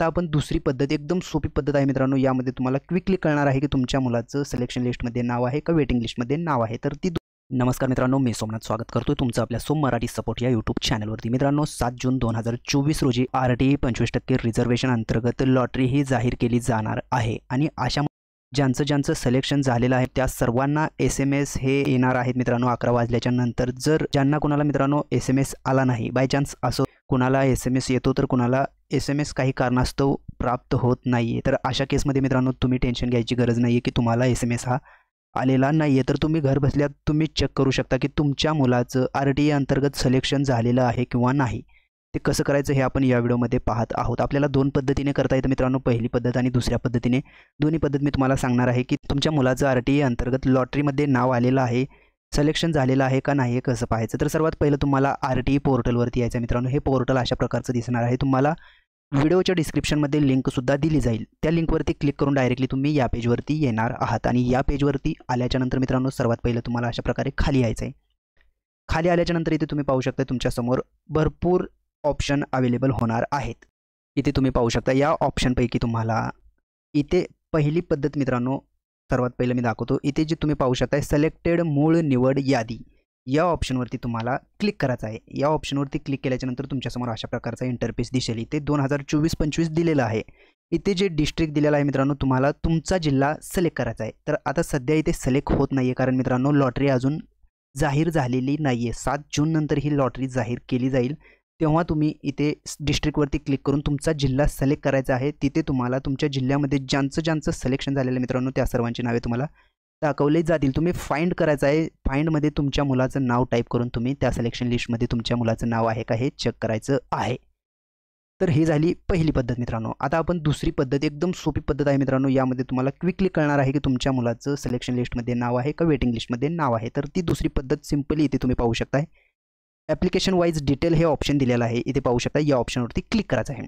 आता आपण दुसरी पद्धत एकदम सोपी पद्धत आहे मित्रांनो यामध्ये तुम्हाला क्विकली कळणार आहे की तुमच्या मुलाचं सिलेक्शन लिस्टमध्ये नाव आहे का वेटिंग लिस्टमध्ये नाव आहे तर ती नमस्कार मित्रांनो मी सोमनाथ स्वागत करतो तुमचं आपल्या सोम मराठी सपोर्ट या यूट्यूब चॅनलवरती मित्रांनो सात जून दोन हजार चोवीस रोजी आर टी पंचवीस टक्के रिझर्वेशन अंतर्गत लॉटरी ही जाहीर केली जाणार आहे आणि अशा ज्यांचं ज्यांचं सिलेक्शन झालेलं आहे त्या सर्वांना एस एम एस हे येणार आहेत मित्रांनो अकरा वाजल्याच्या नंतर जर ज्यांना कोणाला मित्रांनो एस एम एस आला नाही बाय चान्स असो कुणाला एस एम एस येतो तर कुणाला एस एम एस काही कारणास्तव प्राप्त होत नाही आहे तर अशा केसमध्ये मित्रांनो तुम्ही टेन्शन घ्यायची गरज नाही आहे की तुम्हाला एस एम एस हा आलेला नाही आहे तर तुम्ही घर बसल्या तुम्ही चेक करू शकता की तुमच्या मुलाचं आर टी ए अंतर्गत सिलेक्शन झालेलं आहे किंवा नाही ते कसं करायचं हे आपण या व्हिडिओमध्ये पाहत आहोत आपल्याला दोन पद्धतीने करता येतं मित्रांनो पहिली पद्धत आणि दुसऱ्या पद्धतीने दोन्ही पद्धत मी तुम्हाला सांगणार आहे की तुमच्या मुलाचं आर टी ए अंतर्गत लॉटरीमध्ये नाव आलेलं आहे सिलेक्शन झालेलं आहे का नाही आहे कसं पाहायचं तर सर्वात पहिलं तुम्हाला आर टी ई पोर्टलवरती यायचं मित्रांनो हे पोर्टल अशा प्रकारचं दिसणार आहे तुम्हाला व्हिडिओच्या डिस्क्रिप्शनमध्ये लिंकसुद्धा दिली जाईल त्या लिंकवरती क्लिक करून डायरेक्टली तुम्ही या पेजवरती येणार आहात आणि या पेजवरती आल्याच्यानंतर मित्रांनो सर्वात पहिलं तुम्हाला अशा प्रकारे खाली यायचं आहे खाली आल्याच्यानंतर इथे तुम्ही पाहू शकता तुमच्यासमोर भरपूर ऑप्शन अवेलेबल होणार आहेत इथे तुम्ही पाहू शकता या ऑप्शनपैकी तुम्हाला इथे पहिली पद्धत मित्रांनो सर्वात पहिलं मी दाखवतो इथे जे तुम्ही पाहू शकताय सिलेक्टेड मूळ निवड यादी या ऑप्शनवरती तुम्हाला क्लिक करायचं आहे या ऑप्शनवरती क्लिक केल्याच्यानंतर तुमच्यासमोर अशा प्रकारचा इंटरफेस दिसेल इथे दोन हजार चोवीस पंचवीस दिलेला आहे इथे जे डिस्ट्रिक्ट दिलेला आहे मित्रांनो तुम्हाला तुमचा जिल्हा सिलेक्ट करायचा आहे तर आता सध्या इथे सिलेक्ट होत नाही आहे कारण मित्रांनो लॉटरी अजून जाहीर झालेली नाही आहे सात नंतर ही लॉटरी जाहीर केली जाईल तेव्हा तुम्ही इथे डिस्ट्रिक्टवरती क्लिक करून तुमचा जिल्हा सिलेक्ट करायचा आहे तिथे तुम्हाला तुमच्या जिल्ह्यामध्ये ज्यांचं ज्यांचं सिलेक्शन झालेलं मित्रांनो त्या सर्वांची नावे तुम्हाला दाखवले जातील तुम्ही फाइंड करायचं आहे फाइंडमध्ये तुमच्या मुलाचं नाव टाईप करून तुम्ही त्या सिलेक्शन लिस्टमध्ये तुमच्या मुलाचं नाव आहे का हे चेक करायचं आहे तर हे झाली पहिली पद्धत मित्रांनो आता आपण दुसरी पद्धत एकदम सोपी पद्धत आहे मित्रांनो यामध्ये तुम्हाला क्विकली कळणार आहे की तुमच्या मुलाचं सिलेक्शन लिस्टमध्ये नाव आहे का वेटिंग लिस्टमध्ये नाव आहे तर ती दुसरी पद्धत सिम्पली इथे तुम्ही पाहू शकताय ॲप्लिकेशन वाईज डिटेल हे ऑप्शन दिलेलं आहे इथे पाहू शकता या ऑप्शनवरती क्लिक करायचं आहे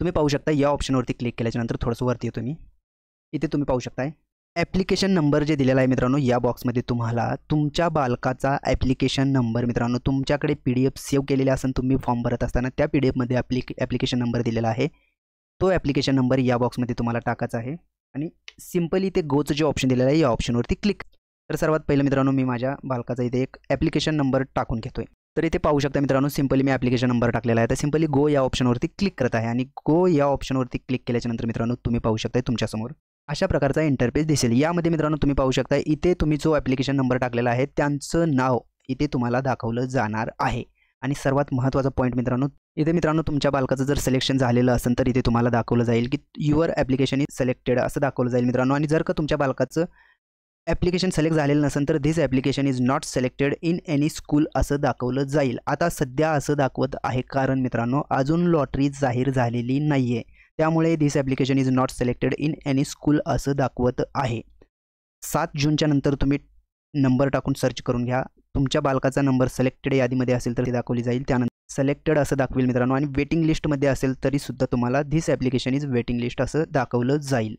तुम्ही पाहू शकता या ऑप्शनवरती क्लिक केल्याच्यानंतर थोडंसं वरती येतो मी इथे तुम्ही पाहू शकताय ॲप्लिकेशन नंबर जे दिलेला आहे मित्रांनो या बॉक्समध्ये तुम्हाला तुमच्या बालकाचा ॲप्लिकेशन नंबर मित्रांनो तुमच्याकडे पी डी एफ सेव्ह केलेले असेल तुम्ही फॉर्म भरत असताना त्या पी डी एफमध्ये ॲप्लिके ॲप्लिकेशन नंबर दिलेला आहे तो ॲप्लिकेशन नंबर या बॉक्समध्ये तुम्हाला टाकायचा आहे आणि सिम्पली ते गोचं जे ऑप्शन दिलेलं आहे या ऑप्शनवरती क्लिक तर सर्वात पहिलं मित्रांनो मी माझ्या बालकाचा इथे एक ॲप्लिकेशन नंबर टाकून घेतोय तर इथे पाहू शकता मित्रांनो सिंपली मी ॲप्लिकेशन नंबर टाकलेला आहे तर सिंपली गो या ऑप्शनवरती क्लिक करत आहे आणि गो या ऑप्शनवरती क्लिक केल्याच्यानंतर मित्रांनो तुम्ही पाहू शकता तुमच्यासमोर अशा प्रकारचा इंटरफेस दिसेल यामध्ये मित्रांनो तुम्ही पाहू शकता इथे तुम्ही जो ॲप्लिकेशन नंबर टाकलेला आहे त्यांचं नाव इथे तुम्हाला दाखवलं जाणार आहे आणि सर्वात महत्त्वाचा पॉईंट मित्रांनो इथे मित्रांनो तुमच्या बालकाचं जर सिलेक्शन झालेलं असेल तर इथे तुम्हाला दाखवलं जाईल की युअर ॲप्लिकेशन इज सिलेक्टेड असं दाखवलं जाईल मित्रांनो आणि जर का तुमच्या बालकाचं ॲप्लिकेशन सिलेक्ट झालेलं नसेल तर this application is not selected in any school असं दाखवलं जाईल आता सध्या असं दाखवत आहे कारण मित्रांनो अजून लॉटरी जाहीर झालेली नाही आहे त्यामुळे this application is not selected in any school असं दाखवत आहे सात जूनच्या नंतर तुम्ही नंबर टाकून सर्च करून घ्या तुमच्या बालकाचा नंबर सिलेक्टेड यादीमध्ये असेल तर ती दाखवली जाईल त्यानंतर सिलेक्टेड असं दाखवेल मित्रांनो आणि वेटिंग लिस्टमध्ये असेल तरीसुद्धा तुम्हाला this application is waiting list असं दाखवलं जाईल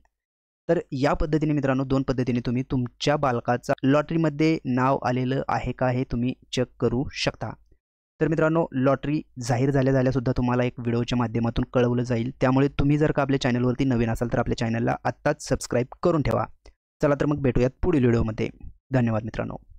तर या पद्धतीने मित्रांनो दोन पद्धतीने तुम्ही तुमच्या बालकाचा लॉटरीमध्ये नाव आलेलं आहे का हे तुम्ही चेक करू शकता तर मित्रांनो लॉटरी जाहीर झाल्या झाल्यासुद्धा तुम्हाला एक व्हिडिओच्या माध्यमातून कळवलं जाईल त्यामुळे तुम्ही जर का आपल्या चॅनलवरती नवीन असाल तर आपल्या चॅनलला आत्ताच सबस्क्राईब करून ठेवा चला तर मग भेटूयात पुढील व्हिडिओमध्ये धन्यवाद मित्रांनो